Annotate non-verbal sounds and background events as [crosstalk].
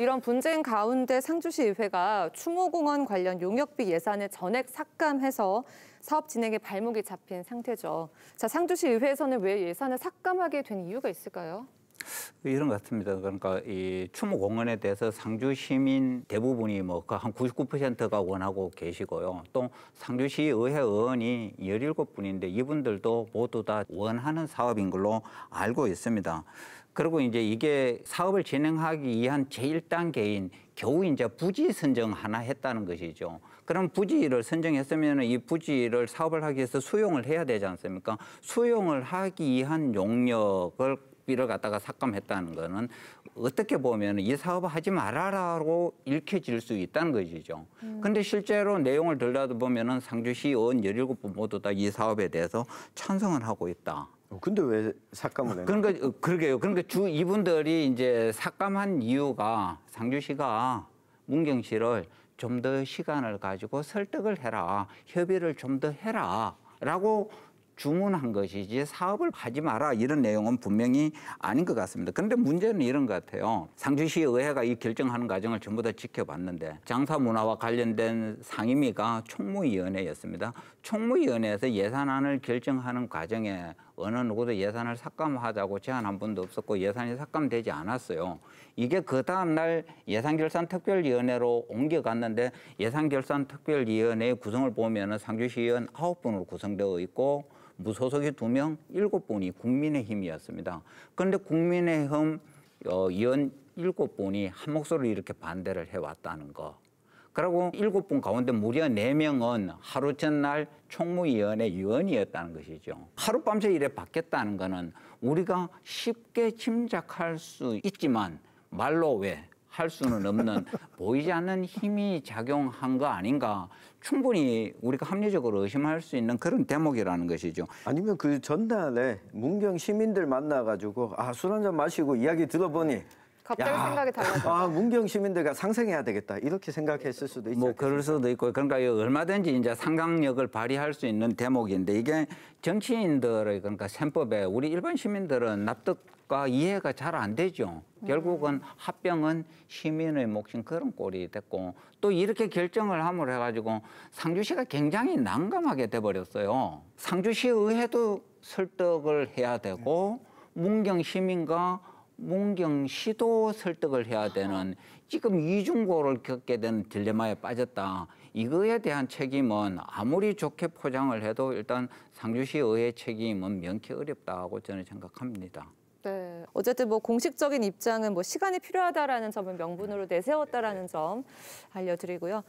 이런 분쟁 가운데 상주시의회가 추모공원 관련 용역비 예산을 전액 삭감해서 사업 진행에 발목이 잡힌 상태죠. 자, 상주시의회에서는 왜 예산을 삭감하게 된 이유가 있을까요? 이런 것 같습니다. 그러니까 이 추모 공원에 대해서 상주 시민 대부분이 뭐한 그 99%가 원하고 계시고요. 또 상주시 의회 의원이 17분인데 이분들도 모두 다 원하는 사업인 걸로 알고 있습니다. 그리고 이제 이게 사업을 진행하기 위한 제1단계인 겨우 이제 부지 선정 하나 했다는 것이죠. 그럼 부지를 선정했으면 이 부지를 사업을 하기 위해서 수용을 해야 되지 않습니까? 수용을 하기 위한 용역을 사업비를 갖다가 삭감했다는 거는 어떻게 보면 이 사업 하지 말아라고 읽혀질 수 있다는 것이죠. 음. 근데 실제로 내용을 들여다보면 은 상주시 의원 17분 e 모두 다 이 사업에 대해서 찬성을 하고 있다. 어, 근데 왜 삭감을 했나? 그러니까 어, 그러게요. 그러니까 주 이분들이 이제 삭감한 이유가 상주시가 문경시를 좀 더 시간을 가지고 설득을 해라, 협의를 좀 더 해라라고 주문한 것이지 사업을 하지 마라 이런 내용은 분명히 아닌 것 같습니다. 그런데 문제는 이런 것 같아요. 상주시 의회가 이 결정하는 과정을 전부 다 지켜봤는데 장사 문화와 관련된 상임위가 총무위원회였습니다. 총무위원회에서 예산안을 결정하는 과정에 어느 누구도 예산을 삭감하자고 제안한 분도 없었고 예산이 삭감되지 않았어요. 이게 그 다음날 예산결산특별위원회로 옮겨갔는데 예산결산특별위원회의 구성을 보면 은 상주시 의원 아홉 분으로 구성되어 있고 무소속이 두명 일곱 분이 국민의힘이었습니다. 그런데 국민의힘 어, 의원 일곱 분이 한 목소리로 이렇게 반대를 해왔다는 거. 그리고 일곱 분 가운데 무려 네명은 하루 전날 총무위원회 위원이었다는 것이죠. 하룻밤새 일에 바뀌었다는 것은 우리가 쉽게 짐작할 수 있지만 말로 왜 할 수는 없는 [laughs] 보이지 않는 힘이 작용한 거 아닌가 충분히 우리가 합리적으로 의심할 수 있는 그런 대목이라는 것이죠. 아니면 그 전날에 문경 시민들 만나가지고 아 술 한 잔 마시고 이야기 들어보니 갑자기 야, 생각이 달라져. 아, 문경 시민들과 상생해야 되겠다. 이렇게 생각했을 수도 있죠. 뭐 그럴 수도 있고 그러니까 얼마든지 이제 상강력을 발휘할 수 있는 대목인데 이게 정치인들의 그러니까 셈법에 우리 일반 시민들은 납득과 이해가 잘 안 되죠. 음. 결국은 합병은 시민의 몫인 그런 꼴이 됐고 또 이렇게 결정을 함으로 해가지고 상주시가 굉장히 난감하게 돼버렸어요. 상주시 의회도 설득을 해야 되고 문경 시민과 문경 시도 설득을 해야 되는 지금 이중고를 겪게 된 딜레마에 빠졌다. 이거에 대한 책임은 아무리 좋게 포장을 해도 일단 상주시 의회 책임은 명쾌 어렵다고 저는 생각합니다. 네. 어쨌든 뭐 공식적인 입장은 뭐 시간이 필요하다라는 점을 명분으로 내세웠다라는 점 알려드리고요.